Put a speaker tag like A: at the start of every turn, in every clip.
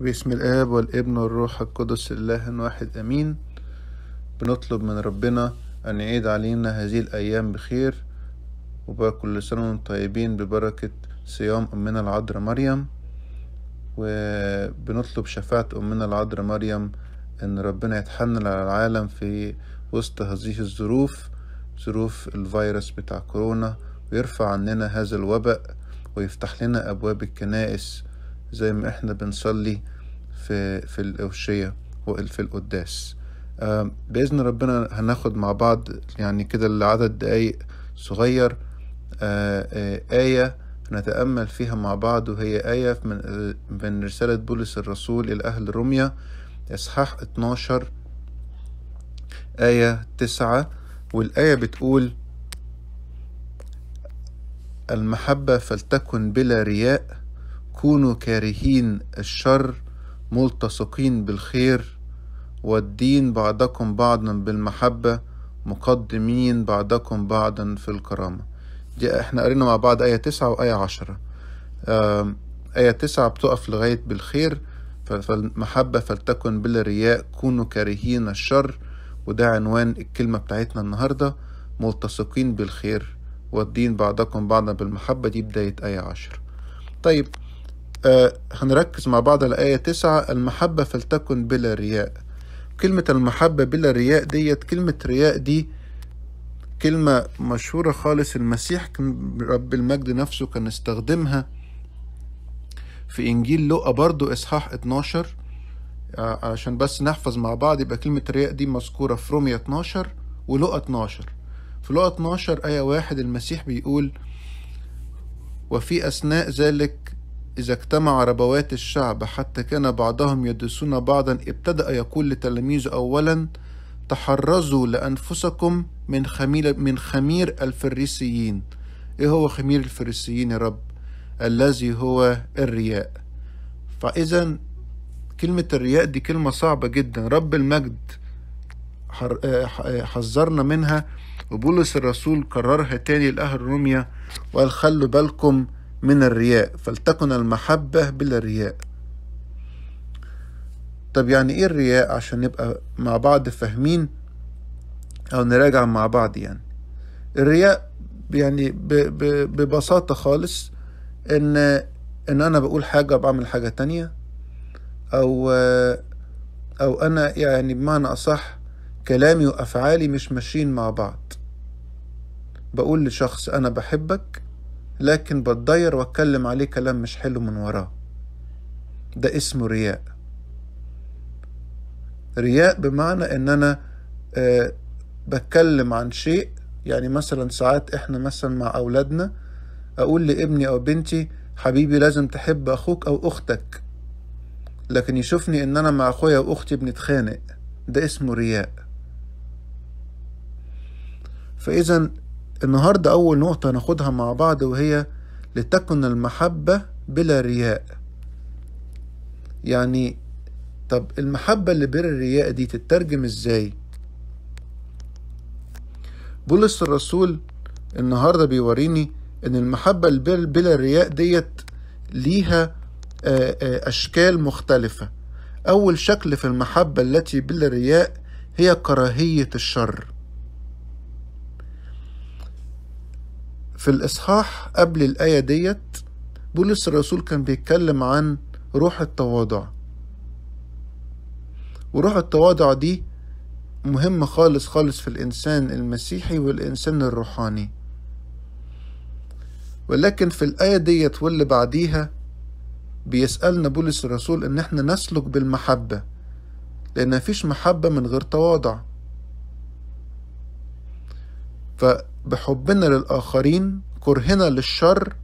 A: باسم الآب والابن والروح القدس الله واحد أمين بنطلب من ربنا أن يعيد علينا هذه الأيام بخير وبقى كل سنة وانتم طيبين ببركة صيام أمنا العذراء مريم وبنطلب شفاعة أمنا العذراء مريم إن ربنا يتحنن على العالم في وسط هذه الظروف ظروف الفيروس بتاع كورونا ويرفع عننا هذا الوباء ويفتح لنا أبواب الكنائس زي ما احنا بنصلي في في الأوشية وفي القداس آه، بإذن ربنا هناخد مع بعض يعني كده لعدد دقايق صغير آه، آه، آية نتأمل فيها مع بعض وهي آية من, من رسالة بولس الرسول إلى أهل روميا إصحاح 12 آية 9 والآية بتقول المحبة فلتكن بلا رياء كونوا كارهين الشر ملتصقين بالخير والدين بعضكم بعضا بالمحبة مقدمين بعضكم بعضا في الكرامة دي احنا قرينا مع بعض آية تسعة وآية عشرة آية تسعة بتقف لغاية بالخير فالمحبة فلتكن بلا رياء كونوا كارهين الشر وده عنوان الكلمة بتاعتنا النهاردة ملتصقين بالخير والدين بعضكم بعضا بالمحبة دي بداية آية عشرة طيب آه، هنركز مع بعض على آية تسعة المحبة فلتكن بلا رياء كلمة المحبة بلا رياء ديت كلمة رياء دي كلمة مشهورة خالص المسيح رب المجد نفسه كان استخدمها في إنجيل لوقا برضو إصحاح 12 آه، عشان بس نحفظ مع بعض يبقى كلمة رياء دي مذكورة في رومية 12 ولقى 12 في لقى 12 آية واحد المسيح بيقول وفي أثناء ذلك إذا اجتمع ربوات الشعب حتى كان بعضهم يدسون بعضا ابتدأ يقول لتلاميذه أولا تحرزوا لأنفسكم من خمير, من خمير الفريسيين إيه هو خمير الفريسيين يا رب الذي هو الرياء فإذا كلمة الرياء دي كلمة صعبة جدا رب المجد حذرنا منها وبولس الرسول كررها تاني لأهل روميا وقال خلوا بالكم من الرياء فلتكن المحبة بلا رياء طب يعني ايه الرياء عشان نبقى مع بعض فاهمين او نراجع مع بعض يعني الرياء يعني ببساطة خالص ان ان انا بقول حاجة وبعمل حاجة تانية او او انا يعني بمعنى اصح كلامي وافعالي مش ماشيين مع بعض بقول لشخص انا بحبك لكن بتضير واتكلم عليه كلام مش حلو من وراه ده اسمه رياء رياء بمعنى ان انا أه بتكلم عن شيء يعني مثلا ساعات احنا مثلا مع اولادنا اقول لابني او بنتي حبيبي لازم تحب اخوك او اختك لكن يشوفني ان انا مع اخويا واختي بنتخانق ده اسمه رياء فاذا النهاردة أول نقطة هناخدها مع بعض وهي لتكن المحبة بلا رياء يعني طب المحبة اللي بلا الرياء دي تترجم ازاي بولس الرسول النهاردة بيوريني ان المحبة اللي بلا الرياء ديت ليها آه، آه، أشكال مختلفة أول شكل في المحبة التي بلا رياء هي كراهية الشر في الإصحاح قبل الآية ديت بولس الرسول كان بيتكلم عن روح التواضع وروح التواضع دي مهمة خالص خالص في الإنسان المسيحي والإنسان الروحاني ولكن في الآية ديت واللي بعديها بيسألنا بولس الرسول إن إحنا نسلك بالمحبة لأن مفيش محبة من غير تواضع ف بحبنا للآخرين كرهنا للشر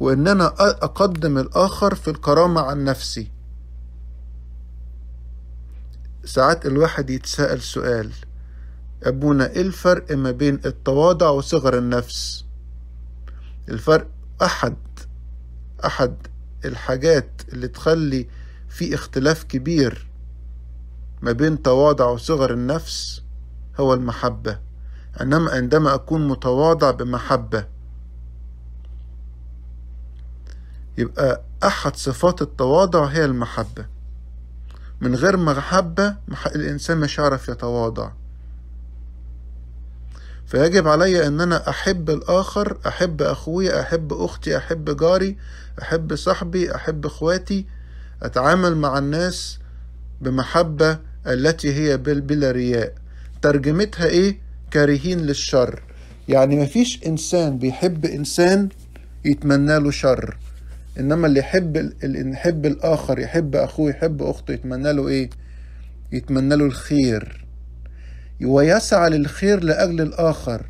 A: وإن أنا أقدم الآخر في الكرامة عن نفسي ساعات الواحد يتساءل سؤال أبونا إيه الفرق ما بين التواضع وصغر النفس الفرق أحد أحد الحاجات اللي تخلي في اختلاف كبير ما بين تواضع وصغر النفس هو المحبه انما عندما اكون متواضع بمحبه يبقى احد صفات التواضع هي المحبه من غير محبه الانسان مش هيعرف يتواضع فيجب علي ان انا احب الاخر احب اخوي احب اختي احب جاري احب صاحبي احب اخواتي اتعامل مع الناس بمحبه التي هي بلا رياء ترجمتها ايه كارهين للشر يعني مفيش إنسان بيحب إنسان يتمنى له شر إنما اللي يحب اللي يحب الآخر يحب أخوه يحب أخته يتمنى له إيه؟ يتمنى له الخير ويسعى للخير لأجل الآخر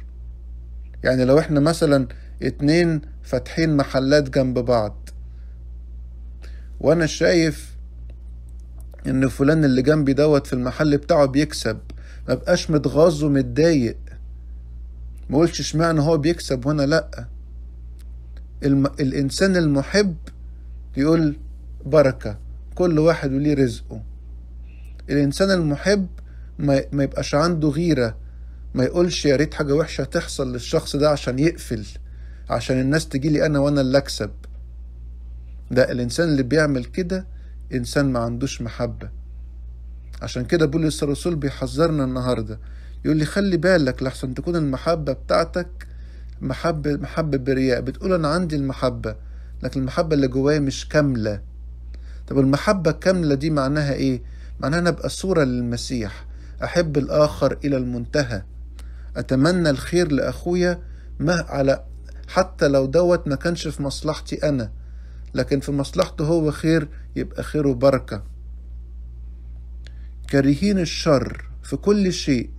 A: يعني لو إحنا مثلا اتنين فاتحين محلات جنب بعض وأنا شايف إن فلان اللي جنبي دوت في المحل بتاعه بيكسب ما بقاش متغاظ ومتضايق ما قولش اشمعنى هو بيكسب وانا لا الم... الانسان المحب يقول بركة كل واحد وليه رزقه الانسان المحب ما, ما يبقاش عنده غيرة ما يقولش يا ريت حاجة وحشة تحصل للشخص ده عشان يقفل عشان الناس تجيلي انا وانا اللي اكسب ده الانسان اللي بيعمل كده انسان ما عندوش محبه عشان كده بولس الرسول بيحذرنا النهارده يقول لي خلي بالك لحسن تكون المحبة بتاعتك محبة محبة برياء بتقول أنا عندي المحبة لكن المحبة اللي جوايا مش كاملة طب المحبة الكاملة دي معناها إيه؟ معناها أنا أبقى صورة للمسيح أحب الآخر إلى المنتهى أتمنى الخير لأخويا ما على حتى لو دوت ما كانش في مصلحتي أنا لكن في مصلحته هو خير يبقى خيره بركه كارهين الشر في كل شيء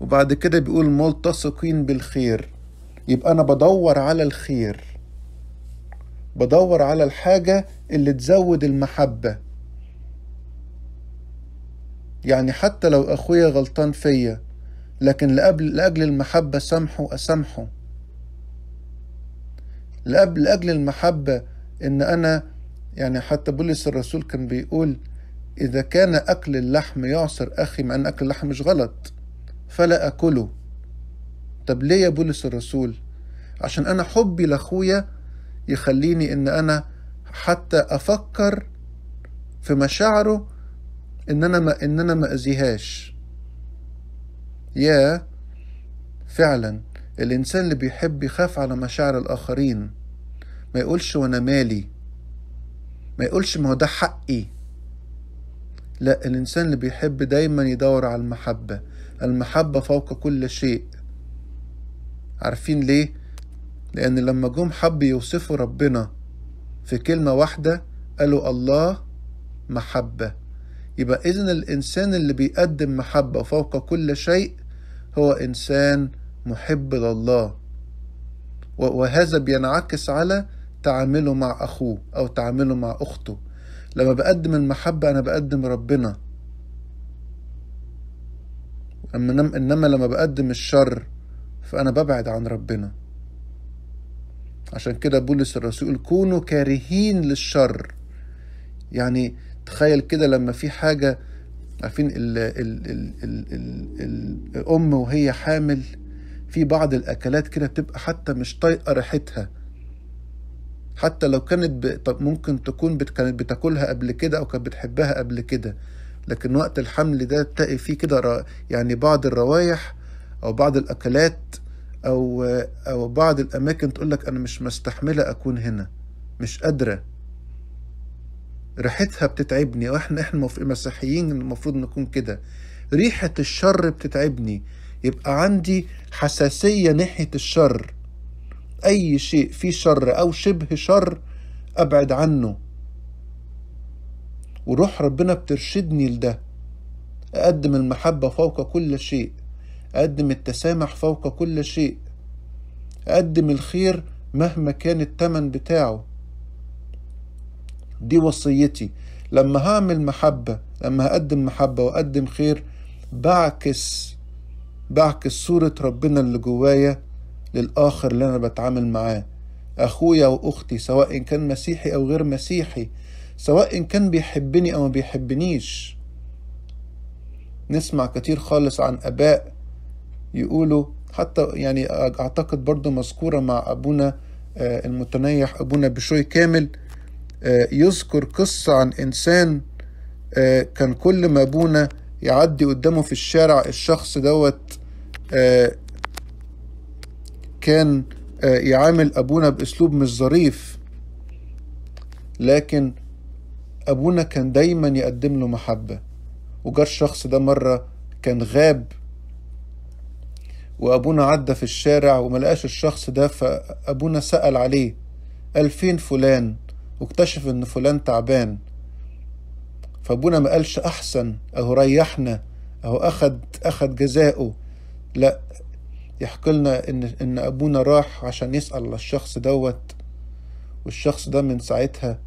A: وبعد كده بيقول ملتصقين بالخير يبقى انا بدور على الخير بدور على الحاجه اللي تزود المحبه يعني حتى لو اخويا غلطان فيا لكن لأجل, لأجل المحبة سامحه أسامحه لأجل المحبة إن أنا يعني حتى بولس الرسول كان بيقول إذا كان أكل اللحم يعصر أخي مع أن أكل اللحم مش غلط فلا أكله طب ليه يا بولس الرسول عشان أنا حبي لأخويا يخليني إن أنا حتى أفكر في مشاعره إن أنا ما إن أنا ما أزيهاش. يا فعلا الإنسان اللي بيحب يخاف على مشاعر الآخرين ما يقولش وأنا مالي ما يقولش ما هو ده حقي لا الإنسان اللي بيحب دايما يدور على المحبة المحبة فوق كل شيء عارفين ليه؟ لأن لما جم حب يوصفوا ربنا في كلمة واحدة قالوا الله محبة يبقى إذن الإنسان اللي بيقدم محبة فوق كل شيء هو إنسان محب لله وهذا بينعكس على تعامله مع أخوه أو تعامله مع أخته لما بقدم المحبة أنا بقدم ربنا أما إنما لما بقدم الشر فأنا ببعد عن ربنا عشان كده بولس الرسول كونوا كارهين للشر يعني تخيل كده لما في حاجة عارفين الـ الـ الـ الـ الـ الأم وهي حامل في بعض الأكلات كده بتبقى حتى مش طايقة ريحتها حتى لو كانت ب... ممكن تكون بت... كانت بتاكلها قبل كده او كانت بتحبها قبل كده لكن وقت الحمل ده تلاقي فيه كده ر... يعني بعض الروايح او بعض الاكلات او او بعض الاماكن تقول لك انا مش مستحمله اكون هنا مش قادره ريحتها بتتعبني واحنا احنا مسيحيين المفروض نكون كده ريحه الشر بتتعبني يبقى عندي حساسيه ناحيه الشر أي شيء فيه شر أو شبه شر أبعد عنه وروح ربنا بترشدني لده أقدم المحبة فوق كل شيء أقدم التسامح فوق كل شيء أقدم الخير مهما كان التمن بتاعه دي وصيتي لما هعمل محبة لما هقدم محبة وأقدم خير بعكس بعكس صورة ربنا اللي جوايا للآخر اللي أنا بتعامل معاه أخويا وأختي سواء إن كان مسيحي أو غير مسيحي سواء إن كان بيحبني أو ما بيحبنيش نسمع كتير خالص عن أباء يقولوا حتى يعني أعتقد برضو مذكورة مع أبونا آه، المتنيح أبونا بشوي كامل آه، يذكر قصة عن إنسان آه، كان كل ما أبونا يعدي قدامه في الشارع الشخص دوت كان آه، يعامل أبونا بأسلوب مش ظريف لكن أبونا كان دايما يقدم له محبة وجار الشخص ده مرة كان غاب وأبونا عدى في الشارع وملقاش الشخص ده فأبونا سأل عليه قال فين فلان واكتشف إن فلان تعبان فأبونا ما قالش أحسن أهو ريحنا أهو أخد أخد جزاؤه لأ يحكي لنا ان ان ابونا راح عشان يسال الشخص دوت والشخص ده من ساعتها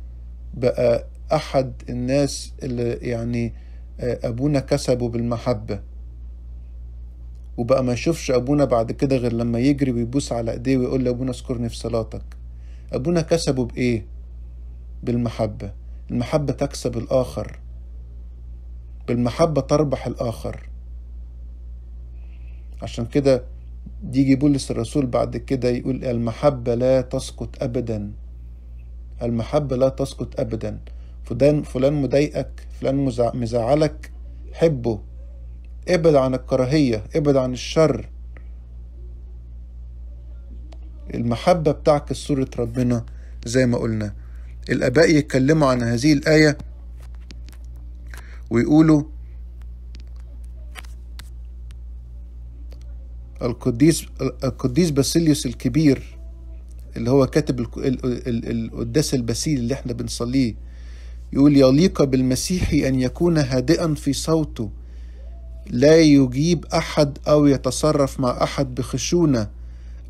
A: بقى احد الناس اللي يعني آه، ابونا كسبه بالمحبه وبقى ما يشوفش ابونا بعد كده غير لما يجري ويبوس على ايديه ويقول لابونا اذكرني في صلاتك ابونا كسبه بايه بالمحبه المحبه تكسب الاخر بالمحبه تربح الاخر عشان كده دي يجي بولس الرسول بعد كده يقول المحبة لا تسقط أبدا المحبة لا تسقط أبدا فلان فلان مضايقك فلان مزعلك حبه ابعد عن الكراهية ابعد عن الشر المحبة بتعكس صورة ربنا زي ما قلنا الآباء يتكلموا عن هذه الآية ويقولوا القديس القديس باسيليوس الكبير اللي هو كاتب القداس البسيل اللي احنا بنصليه يقول يليق بالمسيحي ان يكون هادئا في صوته لا يجيب احد او يتصرف مع احد بخشونه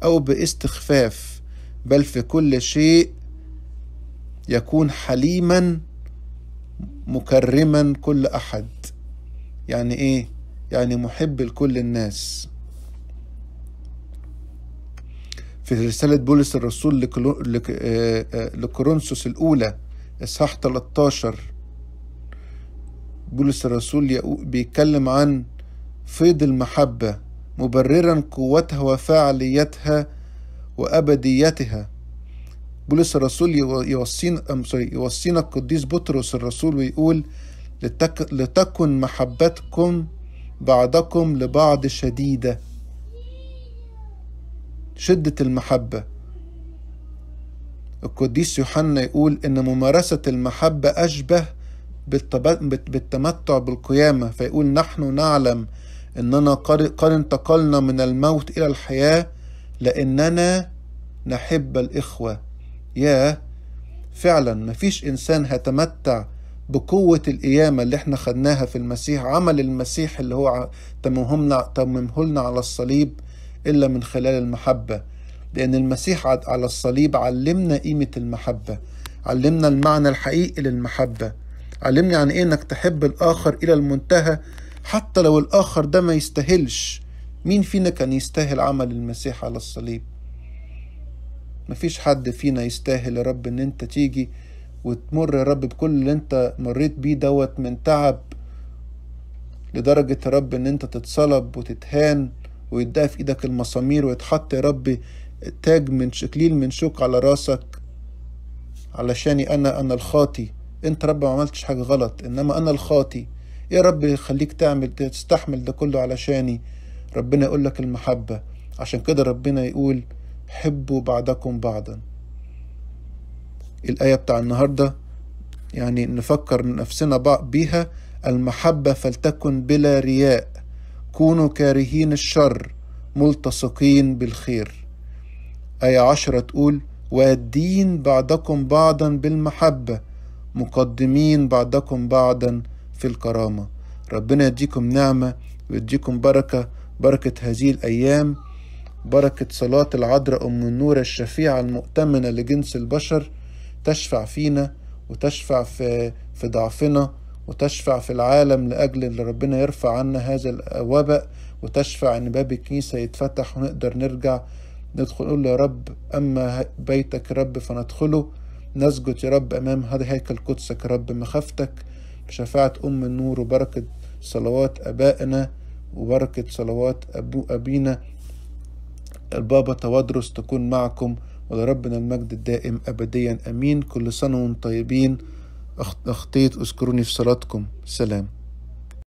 A: او باستخفاف بل في كل شيء يكون حليما مكرما كل احد يعني ايه يعني محب لكل الناس في رسالة بولس الرسول آه، آه، لكورنثوس الأولى إصحاح 13 بولس الرسول بيتكلم عن فيض المحبة مبررا قوتها وفاعليتها وأبديتها بولس الرسول يوصينا يوصينا القديس بطرس الرسول ويقول لتك لتكن محبتكم بعضكم لبعض شديده شدة المحبة القديس يوحنا يقول إن ممارسة المحبة أشبه بالتمتع بالقيامة فيقول نحن نعلم إننا قد انتقلنا من الموت إلى الحياة لأننا نحب الإخوة يا فعلا مفيش إنسان هتمتع بقوة القيامة اللي احنا خدناها في المسيح عمل المسيح اللي هو تممهولنا على الصليب إلا من خلال المحبة لأن المسيح على الصليب علمنا قيمة المحبة علمنا المعنى الحقيقي للمحبة علمني عن إيه إنك تحب الآخر إلى المنتهى حتى لو الآخر ده ما يستاهلش مين فينا كان يستاهل عمل المسيح على الصليب مفيش حد فينا يستاهل يا رب إن أنت تيجي وتمر يا رب بكل اللي أنت مريت بيه دوت من تعب لدرجة يا رب إن أنت تتصلب وتتهان ويديها في ايدك المسامير ويتحط يا رب تاج من شكليل من شوك على راسك علشاني انا انا الخاطي انت رب ما عملتش حاجة غلط انما انا الخاطي يا رب يخليك تعمل تستحمل ده كله علشاني ربنا يقول لك المحبة عشان كده ربنا يقول حبوا بعضكم بعضا الآية بتاع النهاردة يعني نفكر نفسنا بيها المحبة فلتكن بلا رياء كونوا كارهين الشر ملتصقين بالخير آية عشرة تقول وادين بعضكم بعضا بالمحبة مقدمين بعضكم بعضا في الكرامة ربنا يديكم نعمة ويديكم بركة بركة هذه الأيام بركة صلاة العذراء أم النور الشفيعة المؤتمنة لجنس البشر تشفع فينا وتشفع في, في ضعفنا وتشفع في العالم لأجل اللي ربنا يرفع عنا هذا الوباء وتشفع إن باب الكنيسة يتفتح ونقدر نرجع ندخل نقول يا رب أما بيتك يا رب فندخله نسجد يا رب أمام هذا هيكل قدسك يا رب مخافتك بشفاعة أم النور وبركة صلوات أبائنا وبركة صلوات أبو أبينا البابا توادرس تكون معكم ولربنا المجد الدائم أبديا أمين كل سنة وانتم طيبين أخطيت أذكروني في صلاتكم سلام